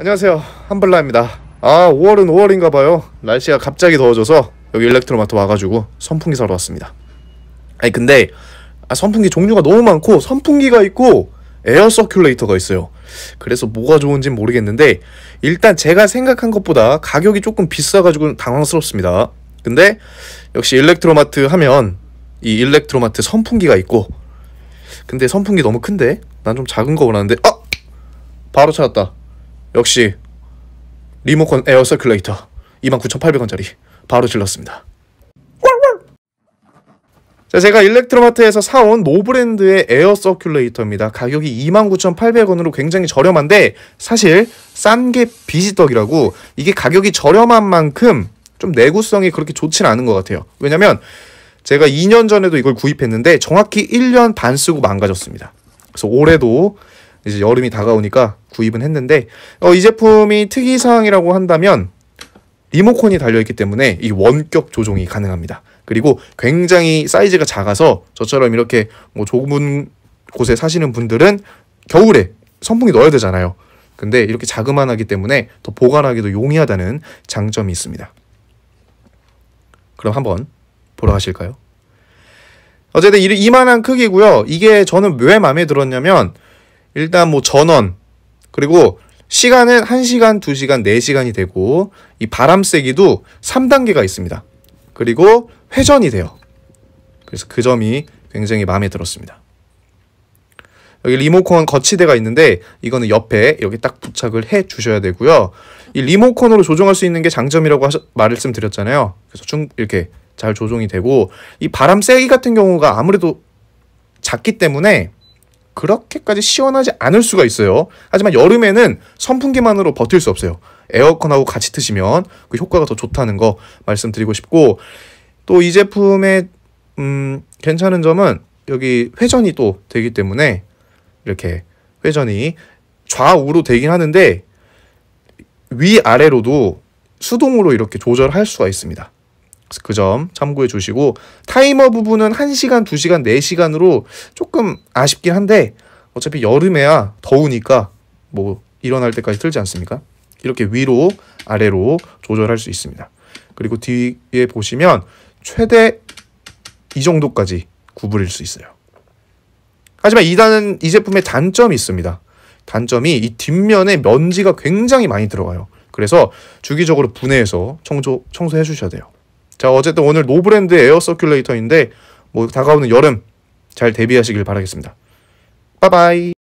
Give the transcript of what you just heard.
안녕하세요 한블라입니다 아 5월은 5월인가봐요 날씨가 갑자기 더워져서 여기 일렉트로마트 와가지고 선풍기 사러 왔습니다 아니 근데 아, 선풍기 종류가 너무 많고 선풍기가 있고 에어 서큘레이터가 있어요 그래서 뭐가 좋은지 모르겠는데 일단 제가 생각한 것보다 가격이 조금 비싸가지고 당황스럽습니다 근데 역시 일렉트로마트 하면 이 일렉트로마트 선풍기가 있고 근데 선풍기 너무 큰데? 난 좀 작은 거 원하는데 아! 바로 찾았다 역시 리모컨 에어 서큘레이터 29,800원짜리 바로 질렀습니다. 자, 제가 일렉트로마트에서 사온 노브랜드의 에어 서큘레이터입니다. 가격이 29,800원으로 굉장히 저렴한데 사실 싼 게 비지떡이라고 이게 가격이 저렴한 만큼 좀 내구성이 그렇게 좋진 않은 것 같아요. 왜냐면 제가 2년 전에도 이걸 구입했는데 정확히 1년 반 쓰고 망가졌습니다. 그래서 올해도 이제 여름이 다가오니까 구입은 했는데 어, 이 제품이 특이사항이라고 한다면 리모컨이 달려있기 때문에 이 원격 조종이 가능합니다. 그리고 굉장히 사이즈가 작아서 저처럼 이렇게 뭐 좁은 곳에 사시는 분들은 겨울에 선풍기 넣어야 되잖아요. 근데 이렇게 자그만하기 때문에 더 보관하기도 용이하다는 장점이 있습니다. 그럼 한번 보러 가실까요? 어쨌든 이만한 크기고요. 이게 저는 왜 마음에 들었냐면 일단 뭐 전원 그리고 시간은 1시간, 2시간, 4시간이 되고 이 바람 세기도 3단계가 있습니다. 그리고 회전이 돼요. 그래서 그 점이 굉장히 마음에 들었습니다. 여기 리모컨 거치대가 있는데 이거는 옆에 여기 딱 부착을 해 주셔야 되고요. 이 리모컨으로 조정할 수 있는 게 장점이라고 하셔, 말씀드렸잖아요. 그래서 중 이렇게 잘 조정이 되고 이 바람 세기 같은 경우가 아무래도 작기 때문에 그렇게까지 시원하지 않을 수가 있어요. 하지만 여름에는 선풍기만으로 버틸 수 없어요. 에어컨하고 같이 트시면 그 효과가 더 좋다는 거 말씀드리고 싶고 또 이 제품의 음, 괜찮은 점은 여기 회전이 또 되기 때문에 이렇게 회전이 좌우로 되긴 하는데 위아래로도 수동으로 이렇게 조절할 수가 있습니다. 그점 참고해 주시고 타이머 부분은 1시간, 2시간, 4시간으로 조금 아쉽긴 한데 어차피 여름에야 더우니까 뭐 일어날 때까지 틀지 않습니까? 이렇게 위로 아래로 조절할 수 있습니다. 그리고 뒤에 보시면 최대 이 정도까지 구부릴 수 있어요. 하지만 이단은 이 제품의 단점이 있습니다. 단점이 이 뒷면에 면지가 굉장히 많이 들어가요. 그래서 주기적으로 분해해서 청소, 청소해 주셔야 돼요. 자, 어쨌든 오늘 노브랜드 에어 서큘레이터인데 뭐 다가오는 여름 잘 대비하시길 바라겠습니다. 빠바이.